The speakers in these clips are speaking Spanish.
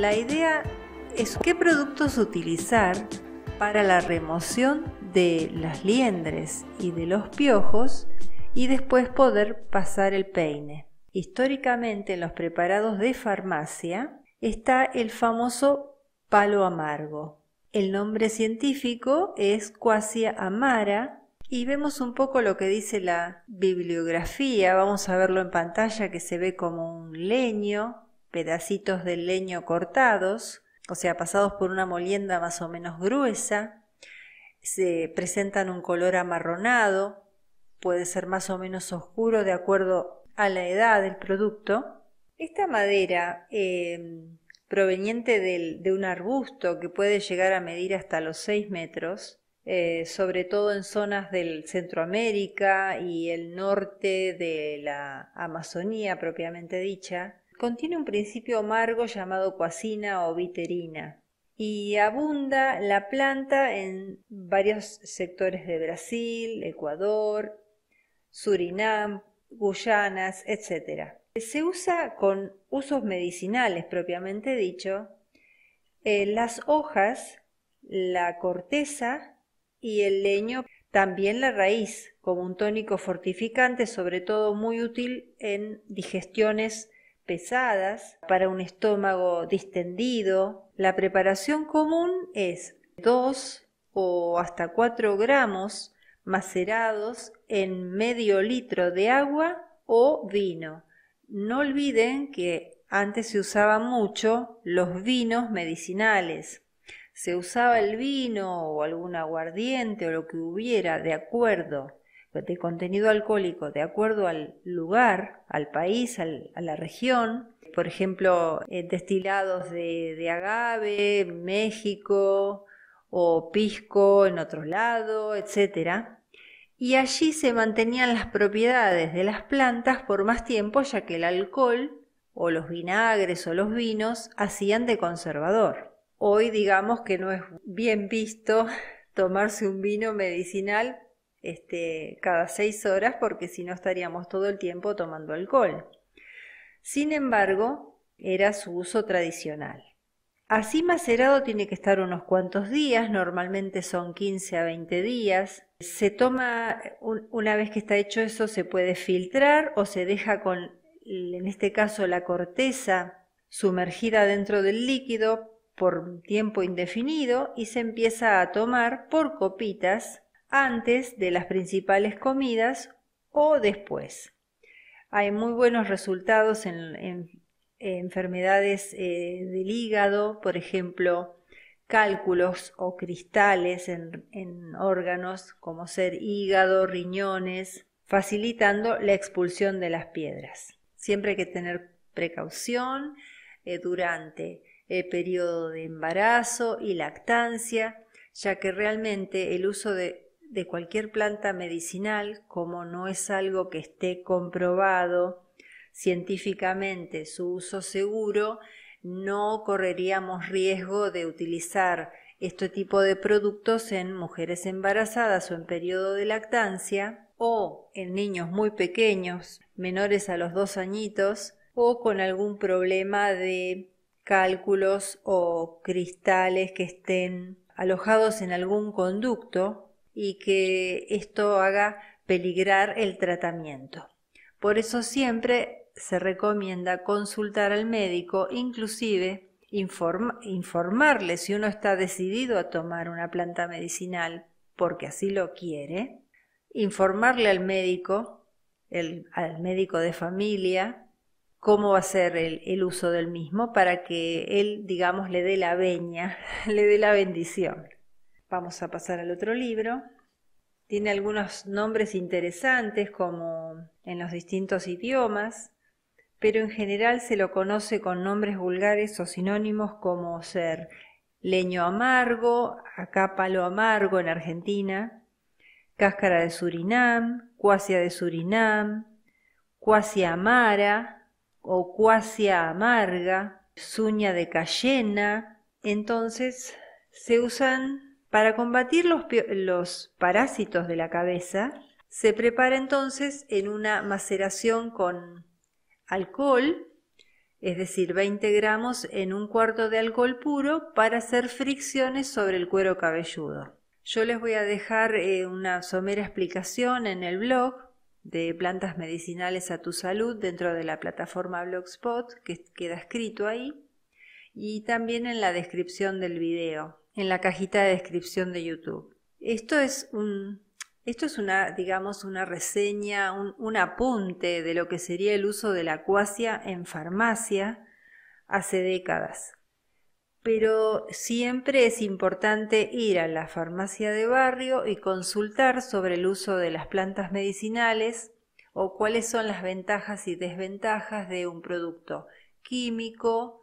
La idea es qué productos utilizar para la remoción de las liendres y de los piojos y después poder pasar el peine. Históricamente en los preparados de farmacia está el famoso palo amargo. El nombre científico es Quasia amara y vemos un poco lo que dice la bibliografía. Vamos a verlo en pantalla que se ve como un leño pedacitos de leño cortados, o sea, pasados por una molienda más o menos gruesa, se presentan un color amarronado, puede ser más o menos oscuro de acuerdo a la edad del producto. Esta madera em, proveniente de un arbusto que puede llegar a medir hasta los 6 metros, eh, sobre todo en zonas del Centroamérica y el norte de la Amazonía propiamente dicha, contiene un principio amargo llamado coacina o viterina y abunda la planta en varios sectores de Brasil, Ecuador, Surinam, Guyanas, etc. Se usa con usos medicinales propiamente dicho, eh, las hojas, la corteza y el leño, también la raíz, como un tónico fortificante, sobre todo muy útil en digestiones pesadas para un estómago distendido. La preparación común es dos o hasta 4 gramos macerados en medio litro de agua o vino. No olviden que antes se usaban mucho los vinos medicinales. Se usaba el vino o algún aguardiente o lo que hubiera de acuerdo pues, de contenido alcohólico de acuerdo al lugar, al país, a la región. Por ejemplo, eh, destilados de, de agave, México o pisco en otro lado, etcétera y allí se mantenían las propiedades de las plantas por más tiempo ya que el alcohol o los vinagres o los vinos hacían de conservador. Hoy digamos que no es bien visto tomarse un vino medicinal este, cada seis horas porque si no estaríamos todo el tiempo tomando alcohol. Sin embargo, era su uso tradicional. Así macerado tiene que estar unos cuantos días, normalmente son 15 a 20 días. Se toma, una vez que está hecho eso, se puede filtrar o se deja con, en este caso, la corteza sumergida dentro del líquido por tiempo indefinido y se empieza a tomar por copitas antes de las principales comidas o después. Hay muy buenos resultados en, enfermedades eh, del hígado, por ejemplo, cálculos o cristales en, órganos como ser hígado, riñones, facilitando la expulsión de las piedras. Siempre hay que tener precaución eh, durante el periodo de embarazo y lactancia, ya que realmente el uso de de cualquier planta medicinal, como no es algo que esté comprobado científicamente su uso seguro, no correríamos riesgo de utilizar este tipo de productos en mujeres embarazadas o en periodo de lactancia o en niños muy pequeños, menores a los dos añitos o con algún problema de cálculos o cristales que estén alojados en algún conducto y que esto haga peligrar el tratamiento. Por eso siempre se recomienda consultar al médico, inclusive informarle si uno está decidido a tomar una planta medicinal porque así lo quiere, informarle al médico, al médico de familia, cómo va a ser el, el, uso del mismo para que él, digamos, le dé la veña, le dé la bendición. Vamos a pasar al otro libro. Tiene algunos nombres interesantes como en los distintos idiomas, pero en general se lo conoce con nombres vulgares o sinónimos como ser leño amargo, acá palo amargo en Argentina, cáscara de Surinam, cuasia de Surinam, cuasia amara o cuasia amarga, suña de Cayena. Entonces se usan para combatir los, parásitos de la cabeza, se prepara entonces en una maceración con alcohol, es decir, 20 gramos en un cuarto de alcohol puro para hacer fricciones sobre el cuero cabelludo. Yo les voy a dejar eh, una somera explicación en el blog de plantas medicinales a tu salud dentro de la plataforma Blogspot que queda escrito ahí y también en la descripción del video en la cajita de descripción de YouTube. Esto es esto es una, digamos, una reseña, un, apunte de lo que sería el uso de la acuasia en farmacia hace décadas. Pero siempre es importante ir a la farmacia de barrio y consultar sobre el uso de las plantas medicinales o cuáles son las ventajas y desventajas de un producto químico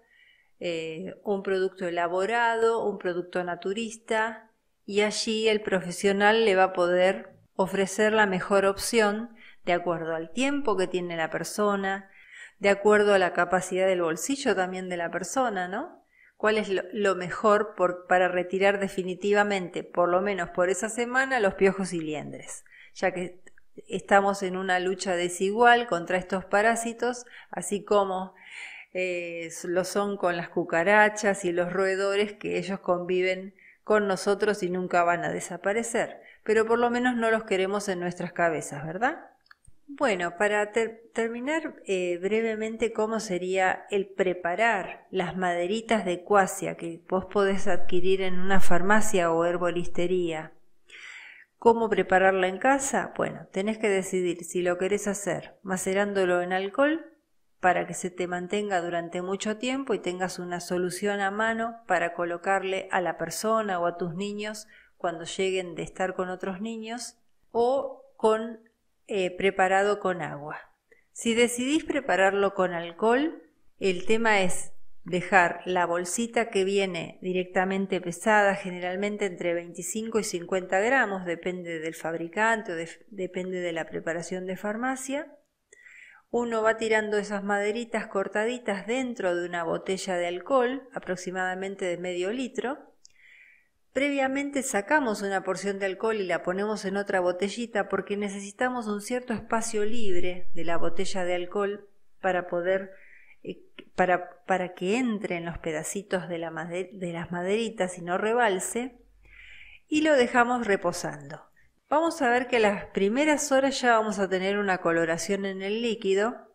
eh, un producto elaborado, un producto naturista, y allí el profesional le va a poder ofrecer la mejor opción de acuerdo al tiempo que tiene la persona, de acuerdo a la capacidad del bolsillo también de la persona, ¿no? ¿Cuál es lo mejor para retirar definitivamente, por lo menos por esa semana, los piojos y liendres? Ya que estamos en una lucha desigual contra estos parásitos, así como eh, lo son con las cucarachas y los roedores que ellos conviven con nosotros y nunca van a desaparecer, pero por lo menos no los queremos en nuestras cabezas, ¿verdad? Bueno, para terminar eh, brevemente cómo sería el preparar las maderitas de cuasia que vos podés adquirir en una farmacia o herbolistería. ¿Cómo prepararla en casa? Bueno, tenés que decidir si lo querés hacer macerándolo en alcohol para que se te mantenga durante mucho tiempo y tengas una solución a mano para colocarle a la persona o a tus niños cuando lleguen de estar con otros niños o con eh, preparado con agua. Si decidís prepararlo con alcohol, el tema es dejar la bolsita que viene directamente pesada, generalmente entre 25 y 50 gramos, depende del fabricante o depende de la preparación de farmacia, uno va tirando esas maderitas cortaditas dentro de una botella de alcohol, aproximadamente de medio litro. Previamente sacamos una porción de alcohol y la ponemos en otra botellita porque necesitamos un cierto espacio libre de la botella de alcohol para poder eh, para, para que entren los pedacitos de las maderitas y no rebalse y lo dejamos reposando vamos a ver que las primeras horas ya vamos a tener una coloración en el líquido,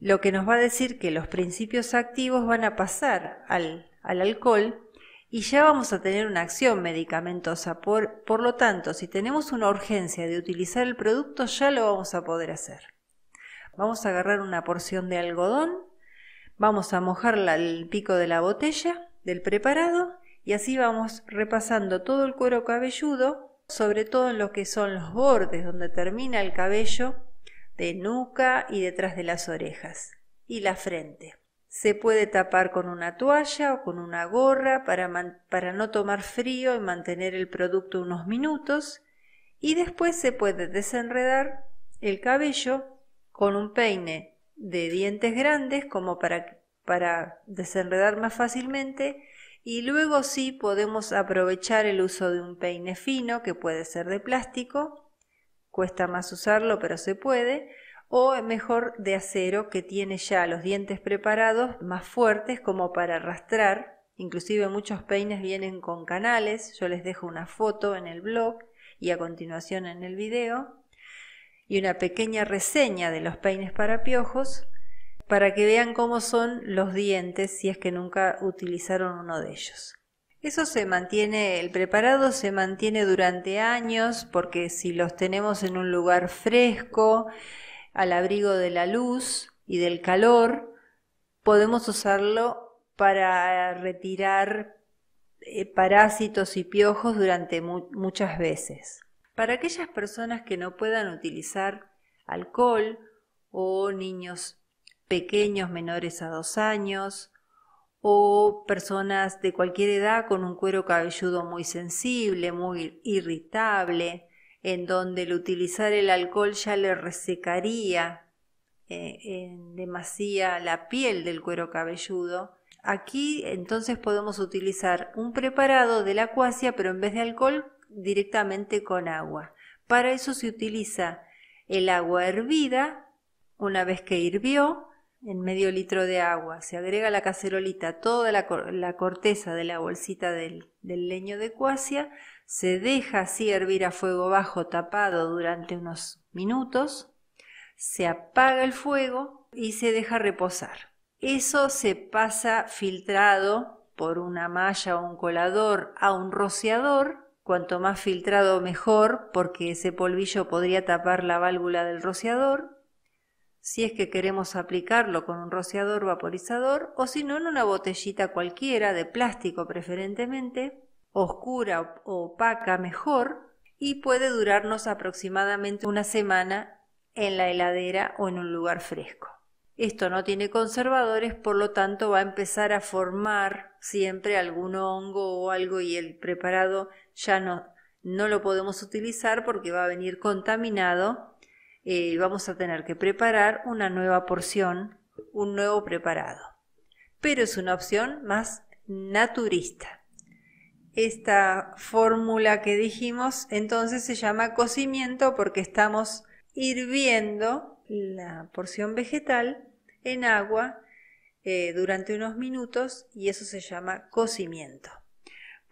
lo que nos va a decir que los principios activos van a pasar al, alcohol y ya vamos a tener una acción medicamentosa. Por, lo tanto, si tenemos una urgencia de utilizar el producto, ya lo vamos a poder hacer. Vamos a agarrar una porción de algodón, vamos a mojarla al el pico de la botella del preparado y así vamos repasando todo el cuero cabelludo sobre todo en lo que son los bordes, donde termina el cabello, de nuca y detrás de las orejas, y la frente. Se puede tapar con una toalla o con una gorra para, no tomar frío y mantener el producto unos minutos, y después se puede desenredar el cabello con un peine de dientes grandes como para desenredar más fácilmente y luego sí podemos aprovechar el uso de un peine fino que puede ser de plástico, cuesta más usarlo pero se puede, o mejor de acero que tiene ya los dientes preparados más fuertes como para arrastrar, inclusive muchos peines vienen con canales, yo les dejo una foto en el blog y a continuación en el video, y una pequeña reseña de los peines para piojos, para que vean cómo son los dientes si es que nunca utilizaron uno de ellos. Eso se mantiene, el preparado se mantiene durante años porque si los tenemos en un lugar fresco, al abrigo de la luz y del calor, podemos usarlo para retirar eh, parásitos y piojos durante muchas veces. Para aquellas personas que no puedan utilizar alcohol o niños pequeños menores a dos años o personas de cualquier edad con un cuero cabelludo muy sensible, muy irritable, en donde el utilizar el alcohol ya le resecaría eh, demasía la piel del cuero cabelludo. Aquí entonces podemos utilizar un preparado de la acuacia, pero en vez de alcohol directamente con agua. Para eso se utiliza el agua hervida, una vez que hirvió, en medio litro de agua, se agrega la cacerolita toda la, corteza de la bolsita del, leño de cuasia, se deja así hervir a fuego bajo tapado durante unos minutos, se apaga el fuego y se deja reposar. Eso se pasa filtrado por una malla o un colador a un rociador, cuanto más filtrado mejor porque ese polvillo podría tapar la válvula del rociador si es que queremos aplicarlo con un rociador vaporizador o si no en una botellita cualquiera de plástico preferentemente, oscura o opaca mejor, y puede durarnos aproximadamente una semana en la heladera o en un lugar fresco. Esto no tiene conservadores, por lo tanto va a empezar a formar siempre algún hongo o algo y el preparado ya no, no lo podemos utilizar porque va a venir contaminado eh, vamos a tener que preparar una nueva porción, un nuevo preparado. Pero es una opción más naturista. Esta fórmula que dijimos entonces se llama cocimiento porque estamos hirviendo la porción vegetal en agua eh, durante unos minutos y eso se llama cocimiento.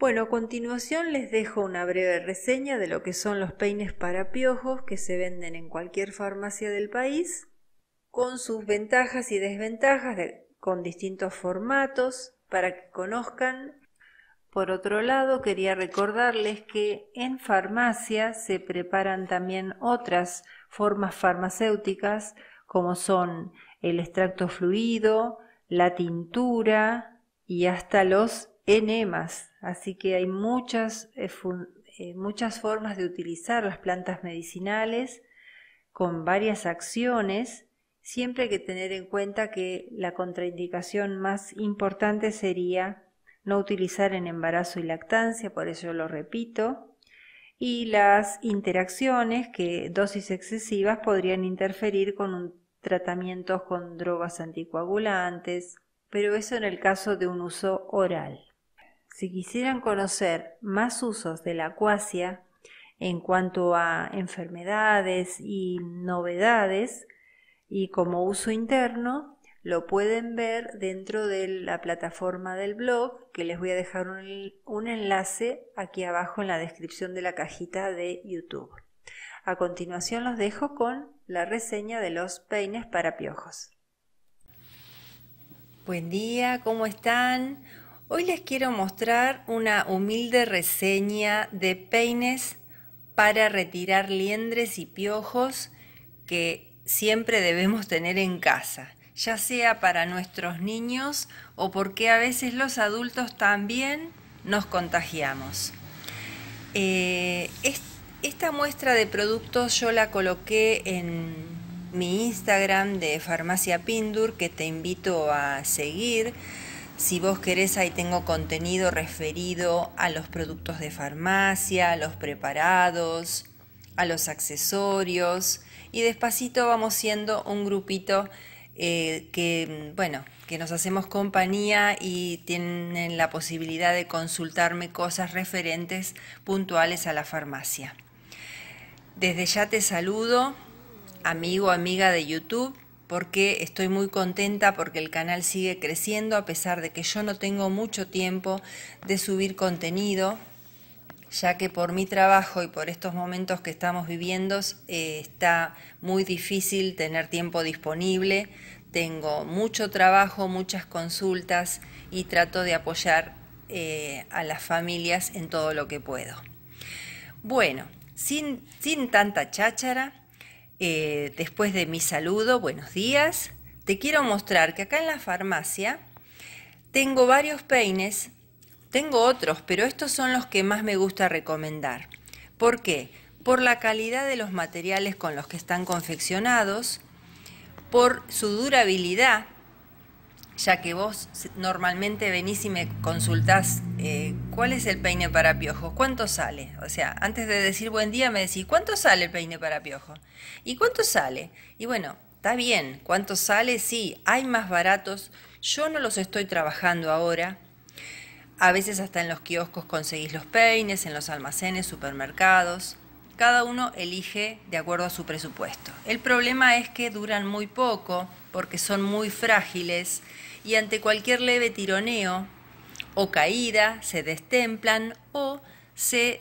Bueno, a continuación les dejo una breve reseña de lo que son los peines para piojos que se venden en cualquier farmacia del país, con sus ventajas y desventajas con distintos formatos para que conozcan. Por otro lado, quería recordarles que en farmacia se preparan también otras formas farmacéuticas como son el extracto fluido, la tintura y hasta los enemas, así que hay muchas, eh, eh, muchas formas de utilizar las plantas medicinales con varias acciones. Siempre hay que tener en cuenta que la contraindicación más importante sería no utilizar en embarazo y lactancia, por eso lo repito, y las interacciones que dosis excesivas podrían interferir con tratamientos con drogas anticoagulantes, pero eso en el caso de un uso oral. Si quisieran conocer más usos de la acuasia en cuanto a enfermedades y novedades y como uso interno, lo pueden ver dentro de la plataforma del blog, que les voy a dejar un, enlace aquí abajo en la descripción de la cajita de YouTube. A continuación los dejo con la reseña de los peines para piojos. Buen día, ¿cómo están? Hoy les quiero mostrar una humilde reseña de peines para retirar liendres y piojos que siempre debemos tener en casa, ya sea para nuestros niños o porque a veces los adultos también nos contagiamos. Eh, esta muestra de productos yo la coloqué en mi Instagram de Farmacia Pindur, que te invito a seguir si vos querés, ahí tengo contenido referido a los productos de farmacia, a los preparados, a los accesorios. Y despacito vamos siendo un grupito eh, que, bueno, que nos hacemos compañía y tienen la posibilidad de consultarme cosas referentes puntuales a la farmacia. Desde ya te saludo, amigo, amiga de YouTube porque estoy muy contenta porque el canal sigue creciendo a pesar de que yo no tengo mucho tiempo de subir contenido, ya que por mi trabajo y por estos momentos que estamos viviendo eh, está muy difícil tener tiempo disponible. Tengo mucho trabajo, muchas consultas y trato de apoyar eh, a las familias en todo lo que puedo. Bueno, sin tanta cháchara, eh, después de mi saludo, buenos días, te quiero mostrar que acá en la farmacia tengo varios peines, tengo otros, pero estos son los que más me gusta recomendar. ¿Por qué? Por la calidad de los materiales con los que están confeccionados, por su durabilidad, ya que vos normalmente venís y me consultás eh, cuál es el peine para piojos, cuánto sale. O sea, antes de decir buen día me decís, ¿cuánto sale el peine para piojo? ¿Y cuánto sale? Y bueno, está bien, ¿cuánto sale? Sí, hay más baratos. Yo no los estoy trabajando ahora. A veces hasta en los kioscos conseguís los peines, en los almacenes, supermercados. Cada uno elige de acuerdo a su presupuesto. El problema es que duran muy poco porque son muy frágiles y ante cualquier leve tironeo o caída se destemplan o se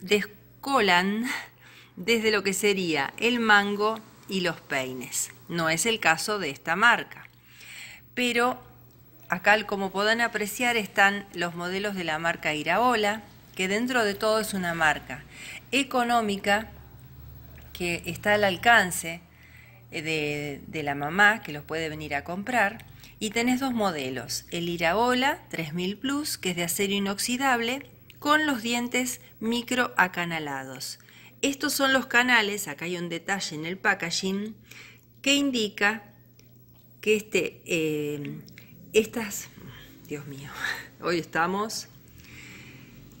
descolan desde lo que sería el mango y los peines. No es el caso de esta marca. Pero acá, como pueden apreciar, están los modelos de la marca Iraola, que dentro de todo es una marca económica que está al alcance eh, de, de la mamá que los puede venir a comprar y tenés dos modelos, el Iraola 3000 Plus, que es de acero inoxidable, con los dientes microacanalados. Estos son los canales, acá hay un detalle en el packaging, que indica que este, eh, estas, Dios mío, hoy estamos,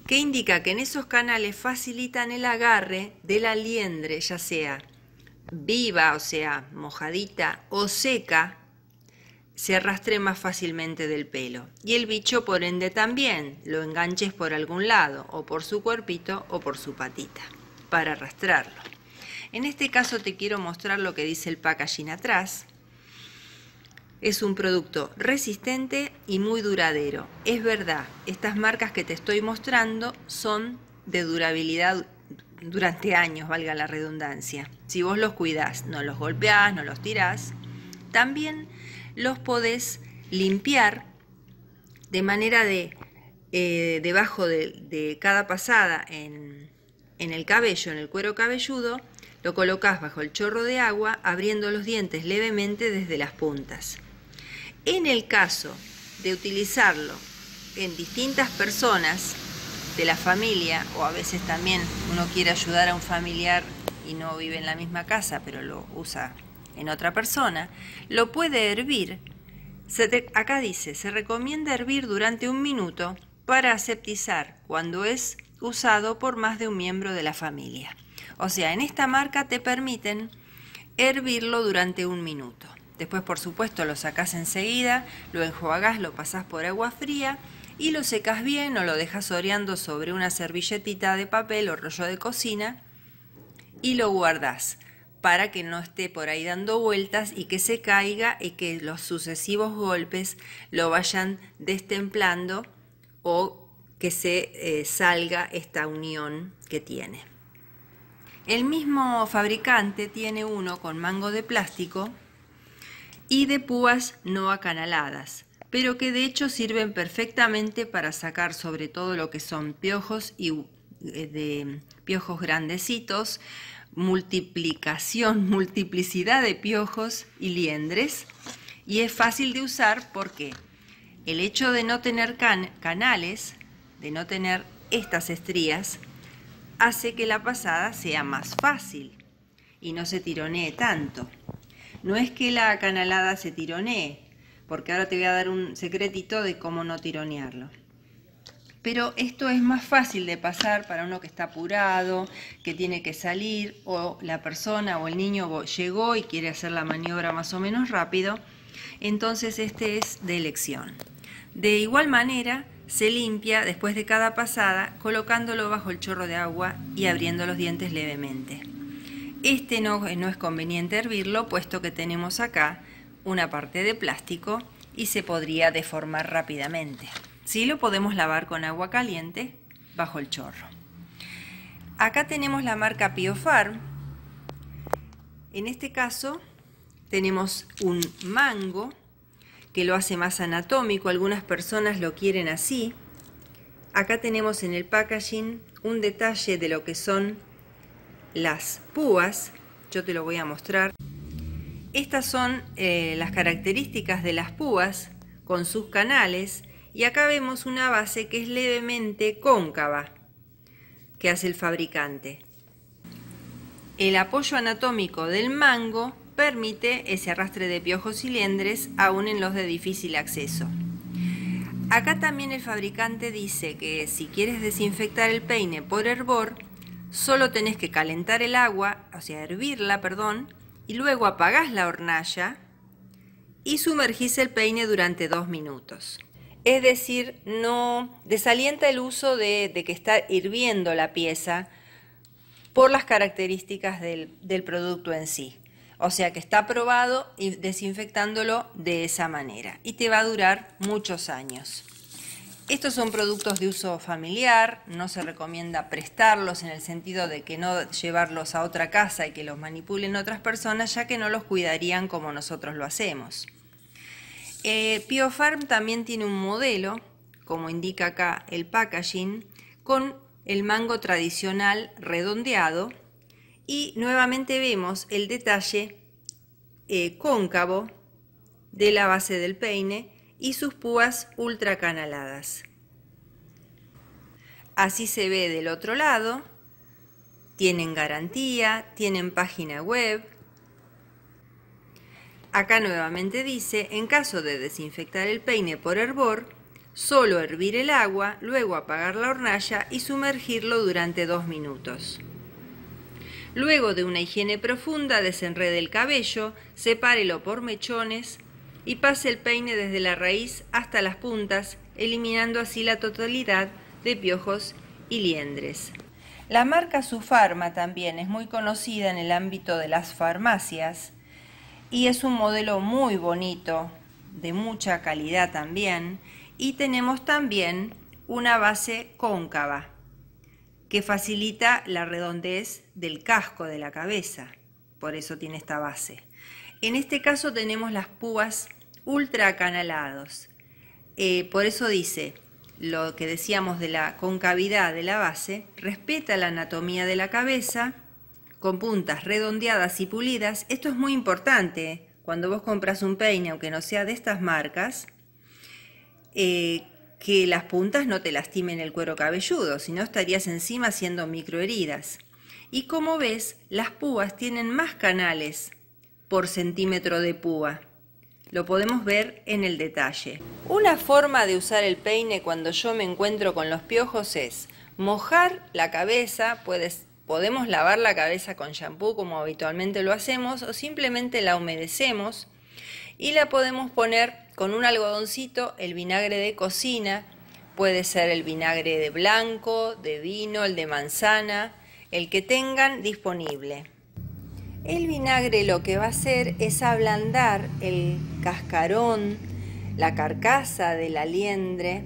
que indica que en esos canales facilitan el agarre de la liendre, ya sea viva, o sea, mojadita o seca, se arrastre más fácilmente del pelo. Y el bicho por ende también, lo enganches por algún lado, o por su cuerpito o por su patita, para arrastrarlo. En este caso te quiero mostrar lo que dice el packaging atrás. Es un producto resistente y muy duradero. Es verdad, estas marcas que te estoy mostrando son de durabilidad durante años, valga la redundancia. Si vos los cuidás, no los golpeás, no los tirás. También los podés limpiar de manera de eh, debajo de, cada pasada en, en el cabello, en el cuero cabelludo, lo colocas bajo el chorro de agua, abriendo los dientes levemente desde las puntas. En el caso de utilizarlo en distintas personas de la familia, o a veces también uno quiere ayudar a un familiar y no vive en la misma casa, pero lo usa en otra persona, lo puede hervir. acá dice, se recomienda hervir durante un minuto para aseptizar cuando es usado por más de un miembro de la familia. O sea, en esta marca te permiten hervirlo durante un minuto. Después, por supuesto, lo sacas enseguida, lo enjuagas lo pasas por agua fría y lo secas bien o lo dejas oreando sobre una servilletita de papel o rollo de cocina y lo guardas para que no esté por ahí dando vueltas y que se caiga y que los sucesivos golpes lo vayan destemplando o que se eh, salga esta unión que tiene. El mismo fabricante tiene uno con mango de plástico y de púas no acanaladas, pero que de hecho sirven perfectamente para sacar sobre todo lo que son piojos y eh, de piojos grandecitos, multiplicación, multiplicidad de piojos y liendres y es fácil de usar porque el hecho de no tener canales, de no tener estas estrías, hace que la pasada sea más fácil y no se tironee tanto. No es que la canalada se tironee, porque ahora te voy a dar un secretito de cómo no tironearlo pero esto es más fácil de pasar para uno que está apurado, que tiene que salir, o la persona o el niño llegó y quiere hacer la maniobra más o menos rápido. Entonces este es de elección. De igual manera, se limpia después de cada pasada colocándolo bajo el chorro de agua y abriendo los dientes levemente. Este no, no es conveniente hervirlo, puesto que tenemos acá una parte de plástico y se podría deformar rápidamente. Si lo podemos lavar con agua caliente bajo el chorro. Acá tenemos la marca Piofarm. En este caso tenemos un mango que lo hace más anatómico. Algunas personas lo quieren así. Acá tenemos en el packaging un detalle de lo que son las púas. Yo te lo voy a mostrar. Estas son eh, las características de las púas con sus canales y acá vemos una base que es levemente cóncava que hace el fabricante. El apoyo anatómico del mango permite ese arrastre de piojos cilindres aún en los de difícil acceso. Acá también el fabricante dice que si quieres desinfectar el peine por hervor, solo tenés que calentar el agua, o sea, hervirla, perdón, y luego apagás la hornalla y sumergís el peine durante dos minutos. Es decir, no desalienta el uso de, que está hirviendo la pieza por las características del, del producto en sí. O sea que está probado y desinfectándolo de esa manera. Y te va a durar muchos años. Estos son productos de uso familiar, no se recomienda prestarlos en el sentido de que no llevarlos a otra casa y que los manipulen otras personas, ya que no los cuidarían como nosotros lo hacemos. Eh, Piofarm también tiene un modelo, como indica acá el packaging, con el mango tradicional redondeado y nuevamente vemos el detalle eh, cóncavo de la base del peine y sus púas ultra canaladas. Así se ve del otro lado. Tienen garantía, tienen página web, Acá nuevamente dice, en caso de desinfectar el peine por hervor, solo hervir el agua, luego apagar la hornalla y sumergirlo durante dos minutos. Luego de una higiene profunda, desenrede el cabello, sepárelo por mechones y pase el peine desde la raíz hasta las puntas, eliminando así la totalidad de piojos y liendres. La marca Sufarma también es muy conocida en el ámbito de las farmacias y es un modelo muy bonito, de mucha calidad también. Y tenemos también una base cóncava que facilita la redondez del casco de la cabeza. Por eso tiene esta base. En este caso tenemos las púas ultra acanalados. Eh, por eso dice, lo que decíamos de la concavidad de la base, respeta la anatomía de la cabeza con puntas redondeadas y pulidas, esto es muy importante. Cuando vos compras un peine, aunque no sea de estas marcas, eh, que las puntas no te lastimen el cuero cabelludo, si no estarías encima haciendo microheridas. Y como ves, las púas tienen más canales por centímetro de púa. Lo podemos ver en el detalle. Una forma de usar el peine cuando yo me encuentro con los piojos es mojar la cabeza, puedes Podemos lavar la cabeza con shampoo como habitualmente lo hacemos o simplemente la humedecemos y la podemos poner con un algodoncito, el vinagre de cocina, puede ser el vinagre de blanco, de vino, el de manzana, el que tengan disponible. El vinagre lo que va a hacer es ablandar el cascarón, la carcasa de la liendre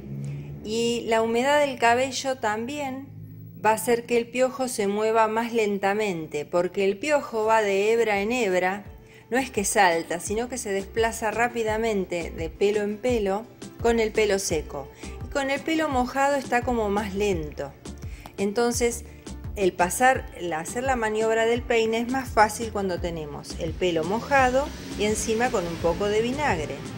y la humedad del cabello también va a hacer que el piojo se mueva más lentamente, porque el piojo va de hebra en hebra, no es que salta, sino que se desplaza rápidamente de pelo en pelo con el pelo seco. Y con el pelo mojado está como más lento. Entonces, el pasar, hacer la maniobra del peine es más fácil cuando tenemos el pelo mojado y encima con un poco de vinagre.